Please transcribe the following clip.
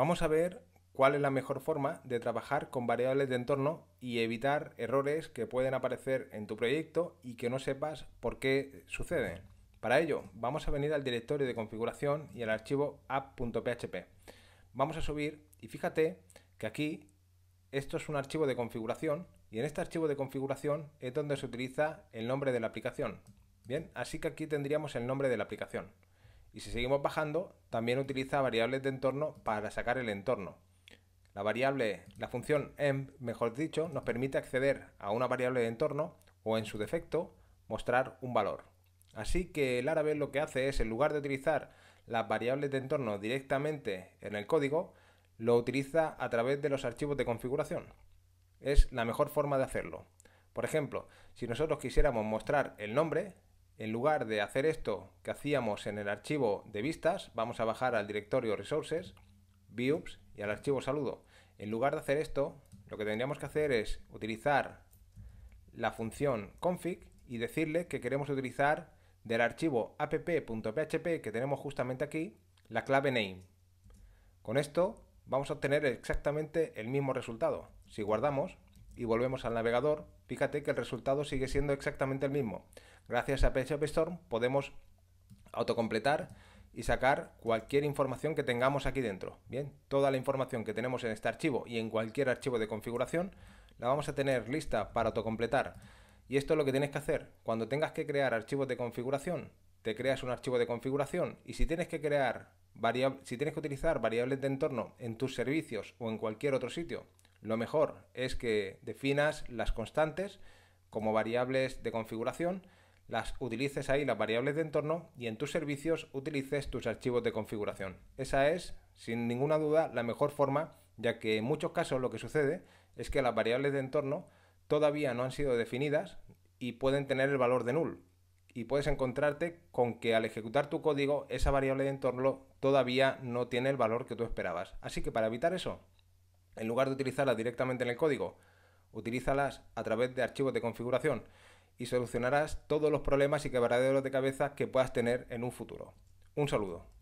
Vamos a ver cuál es la mejor forma de trabajar con variables de entorno y evitar errores que pueden aparecer en tu proyecto y que no sepas por qué suceden. Para ello, vamos a venir al directorio de configuración y al archivo app.php. Vamos a subir y fíjate que aquí esto es un archivo de configuración y en este archivo de configuración es donde se utiliza el nombre de la aplicación. Bien, así que aquí tendríamos el nombre de la aplicación. Y si seguimos bajando, también utiliza variables de entorno para sacar el entorno. La variable, la función env, em, mejor dicho, nos permite acceder a una variable de entorno o en su defecto mostrar un valor. Así que el árabe lo que hace es, en lugar de utilizar las variables de entorno directamente en el código, lo utiliza a través de los archivos de configuración. Es la mejor forma de hacerlo. Por ejemplo, si nosotros quisiéramos mostrar el nombre, en lugar de hacer esto que hacíamos en el archivo de vistas, vamos a bajar al directorio resources, views y al archivo saludo. En lugar de hacer esto, lo que tendríamos que hacer es utilizar la función config y decirle que queremos utilizar del archivo app.php que tenemos justamente aquí la clave name. Con esto vamos a obtener exactamente el mismo resultado. Si guardamos y volvemos al navegador, fíjate que el resultado sigue siendo exactamente el mismo. Gracias a PHP Storm podemos autocompletar y sacar cualquier información que tengamos aquí dentro. Bien, toda la información que tenemos en este archivo y en cualquier archivo de configuración la vamos a tener lista para autocompletar. Y esto es lo que tienes que hacer. Cuando tengas que crear archivos de configuración, te creas un archivo de configuración y si tienes que crear si tienes que utilizar variables de entorno en tus servicios o en cualquier otro sitio, lo mejor es que definas las constantes como variables de configuración las utilices ahí, las variables de entorno, y en tus servicios utilices tus archivos de configuración. Esa es, sin ninguna duda, la mejor forma, ya que en muchos casos lo que sucede es que las variables de entorno todavía no han sido definidas y pueden tener el valor de null. Y puedes encontrarte con que al ejecutar tu código, esa variable de entorno todavía no tiene el valor que tú esperabas. Así que para evitar eso, en lugar de utilizarlas directamente en el código, utilízalas a través de archivos de configuración y solucionarás todos los problemas y quebraderos de cabeza que puedas tener en un futuro. Un saludo.